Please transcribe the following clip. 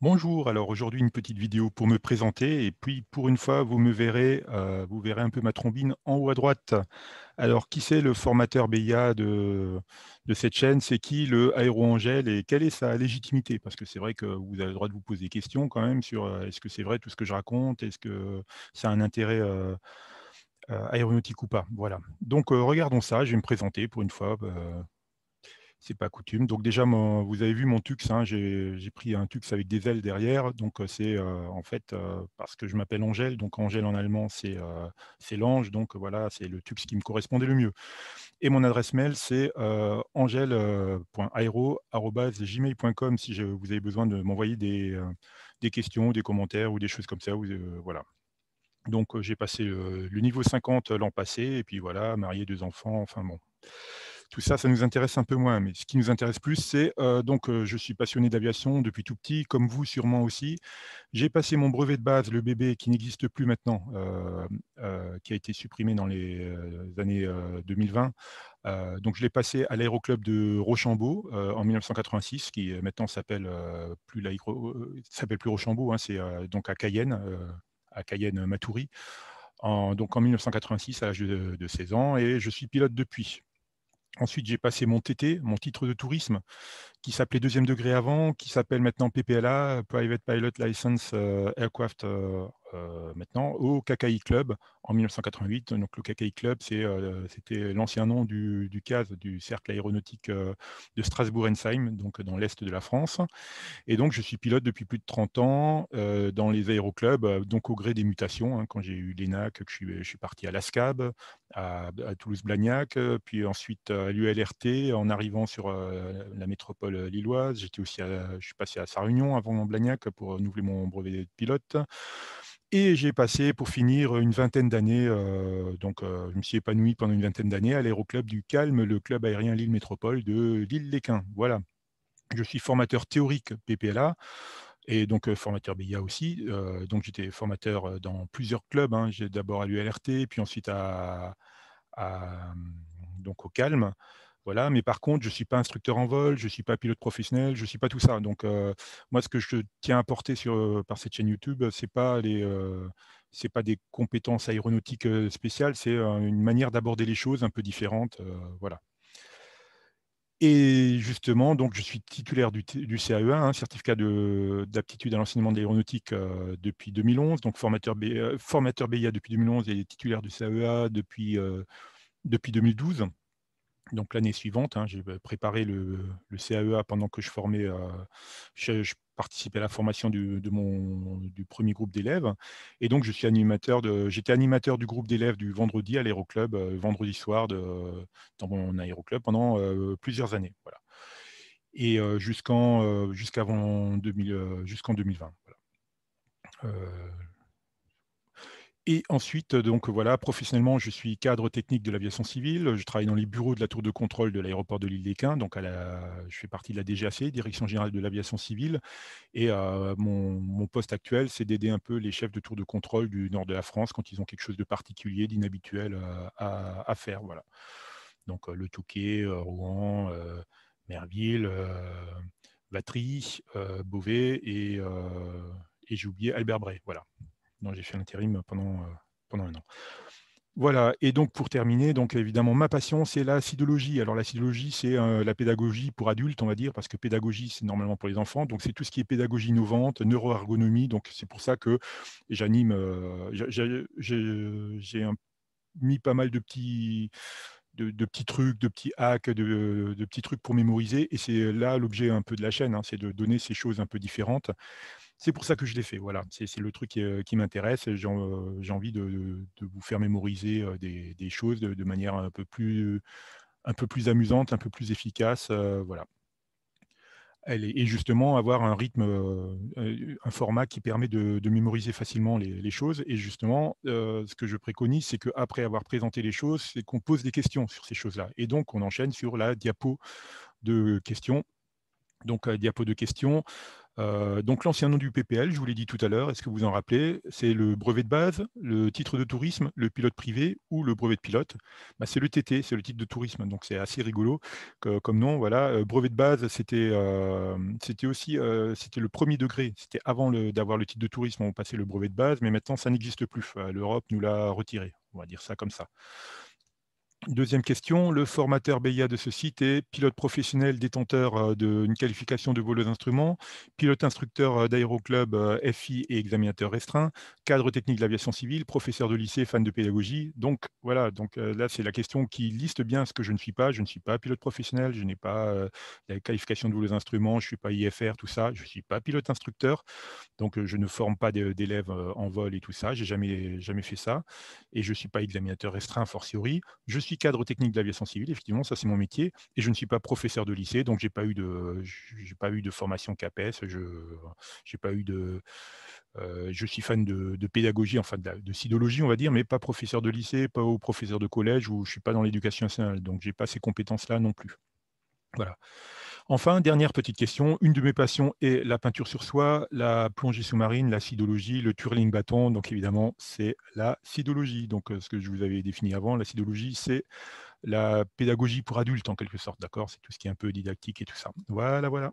Bonjour, alors aujourd'hui une petite vidéo pour me présenter et puis pour une fois vous me verrez, euh, vous verrez un peu ma trombine en haut à droite. Alors qui c'est le formateur BIA de, cette chaîne C'est qui le Aéro Angel et quelle est sa légitimité Parce que c'est vrai que vous avez le droit de vous poser des questions quand même sur euh, est-ce que c'est vrai tout ce que je raconte Est-ce que ça a un intérêt euh, aéronautique ou pas Voilà, donc regardons ça, je vais me présenter pour une fois c'est pas coutume. Donc déjà, vous avez vu mon tux, hein, j'ai pris un tux avec des ailes derrière. Donc euh, c'est euh, en fait euh, parce que je m'appelle Angèle, donc Angèle en allemand c'est l'ange, donc voilà, c'est le tux qui me correspondait le mieux. Et mon adresse mail c'est angèle.aero.gmail.com si vous avez besoin de m'envoyer des, questions, des commentaires ou des choses comme ça. voilà. Donc j'ai passé le niveau 50 l'an passé, et puis voilà, marié deux enfants, enfin bon. Tout ça, ça nous intéresse un peu moins. Mais ce qui nous intéresse plus, c'est euh, donc euh, je suis passionné d'aviation depuis tout petit, comme vous sûrement aussi. J'ai passé mon brevet de base, le bébé, qui n'existe plus maintenant, euh, qui a été supprimé dans les années 2020. donc je l'ai passé à l'aéroclub de Rochambeau en 1986, qui maintenant s'appelle plus s'appelle plus Rochambeau, hein, c'est donc à Cayenne, à Cayenne Matoury. En, donc en 1986, à l'âge de, 16 ans, et je suis pilote depuis. Ensuite, j'ai passé mon TT, mon titre de tourisme, qui s'appelait deuxième degré avant, qui s'appelle maintenant PPLA, Private Pilot License euh, Aircraft euh, euh, maintenant, au KKI Club en 1988. Donc, le KKI Club, euh, c'était l'ancien nom du, du CAS, du Cercle aéronautique euh, de Strasbourg-Ensheim, donc dans l'est de la France. Et donc, je suis pilote depuis plus de 30 ans euh, dans les aéroclubs, donc au gré des mutations. Hein, quand j'ai eu l'ENAC, je suis, parti à l'ASCAB, à, Toulouse-Blagnac, puis ensuite à l'ULRT, en arrivant sur la métropole lilloise. J'étais aussi, je suis passé à Réunion avant Blagnac pour renouveler mon brevet de pilote. Et j'ai passé, pour finir, une vingtaine d'années, euh, donc euh, je me suis épanoui pendant une vingtaine d'années à l'aéroclub du Calme, le club aérien Lille Métropole de lille Quins. Voilà. Je suis formateur théorique PPLA et donc euh, formateur BIA aussi. donc j'étais formateur dans plusieurs clubs. Hein. J'ai d'abord à l'ULRT, puis ensuite hum, donc au Calme. Voilà, mais par contre, je ne suis pas instructeur en vol, je ne suis pas pilote professionnel, je ne suis pas tout ça. Donc, euh, moi, ce que je tiens à porter sur, euh, par cette chaîne YouTube, ce n'est pas, euh, pas des compétences aéronautiques spéciales, c'est une manière d'aborder les choses un peu différente. voilà. Et justement, donc, je suis titulaire du, CAEA, e hein, certificat d'aptitude à l'enseignement de l'aéronautique depuis 2011, donc formateur, formateur BIA depuis 2011 et titulaire du CAEA e depuis 2012. Donc l'année suivante, hein, j'ai bah, préparé le, CAEA e pendant que je formais, euh, je, participais à la formation du, premier groupe d'élèves. Et donc je suis animateur de, j'étais animateur du groupe d'élèves du vendredi à l'aéroclub, euh, vendredi soir de, dans mon aéroclub pendant euh, plusieurs années. Voilà. Et jusqu'en jusqu'avant 2000, jusqu'en 2020. Voilà. Et ensuite, donc voilà, professionnellement, je suis cadre technique de l'aviation civile. Je travaille dans les bureaux de la tour de contrôle de l'aéroport de l'île des Quins. Donc, je fais partie de la DGAC, Direction générale de l'aviation civile. Et euh, mon, poste actuel, c'est d'aider un peu les chefs de tour de contrôle du nord de la France quand ils ont quelque chose de particulier, d'inhabituel euh, à, faire. Voilà. Donc, euh, le Touquet, Rouen, Merville, Vatry, Beauvais et, et j'ai oublié Albert Bray. Voilà j'ai fait l'intérim pendant, euh, pendant un an. Voilà, et donc pour terminer, donc évidemment, ma passion, c'est la sidologie. Alors la sidologie, c'est euh, la pédagogie pour adultes, on va dire, parce que pédagogie, c'est normalement pour les enfants. Donc c'est tout ce qui est pédagogie innovante, neuroergonomie. Donc c'est pour ça que j'anime, euh, j'ai mis pas mal de petits de, petits trucs, de petits hacks, de, petits trucs pour mémoriser. Et c'est là l'objet un peu de la chaîne, hein, c'est de donner ces choses un peu différentes. C'est pour ça que je l'ai fait. Voilà, c'est le truc qui, euh, m'intéresse. J'ai envie de, vous faire mémoriser euh, des, choses de, manière un peu plus, un peu plus amusante, un peu plus efficace. Euh, voilà, et justement avoir un rythme, euh, euh, un format qui permet de, mémoriser facilement les, choses. Et justement, euh, ce que je préconise, c'est qu'après avoir présenté les choses, c'est qu'on pose des questions sur ces choses-là. Et donc, on enchaîne sur la diapo de questions. Donc, la diapo de questions, euh, donc l'ancien nom du PPL, je vous l'ai dit tout à l'heure, est-ce que vous en rappelez C'est le brevet de base, le titre de tourisme, le pilote privé ou le brevet de pilote. Bah, c'est le TT, c'est le titre de tourisme, donc c'est assez rigolo comme nom. Voilà, euh, brevet de base, c'était euh, aussi c'était le premier degré, c'était avant d'avoir le titre de tourisme, on passait le brevet de base, mais maintenant ça n'existe plus. L'Europe nous l'a retiré, on va dire ça comme ça. Deuxième question, le formateur BIA de ce site est pilote professionnel détenteur euh, d'une qualification de vol aux instruments, pilote instructeur euh, d'aéroclub euh, FI et examinateur restreint, cadre technique de l'aviation civile, professeur de lycée, fan de pédagogie. Donc voilà, donc là c'est la question qui liste bien ce que je ne suis pas. Je ne suis pas pilote professionnel, je n'ai pas la qualification de vol aux instruments, je ne suis pas IFR, tout ça, je ne suis pas pilote instructeur, donc je ne forme pas d'élèves en vol et tout ça, j'ai jamais, jamais fait ça, et je ne suis pas examinateur restreint fortiori. Je suis cadre technique de l'aviation civile, effectivement, ça c'est mon métier, et je ne suis pas professeur de lycée, donc j'ai pas eu de, j'ai pas eu de formation CAPES, je, pas eu de, euh, je suis fan de, pédagogie, enfin de, de, sidologie, on va dire, mais pas professeur de lycée, pas au professeur de collège, ou je suis pas dans l'éducation nationale, donc j'ai pas ces compétences-là non plus. Voilà. Enfin, dernière petite question. Une de mes passions est la peinture sur soie, la plongée sous-marine, la sidologie, le turling bâton. Donc évidemment, c'est la sidologie. Donc euh, ce que je vous avais défini avant, la sidologie, c'est la pédagogie pour adultes en quelque sorte, d'accord C'est tout ce qui est un peu didactique et tout ça. Voilà, voilà.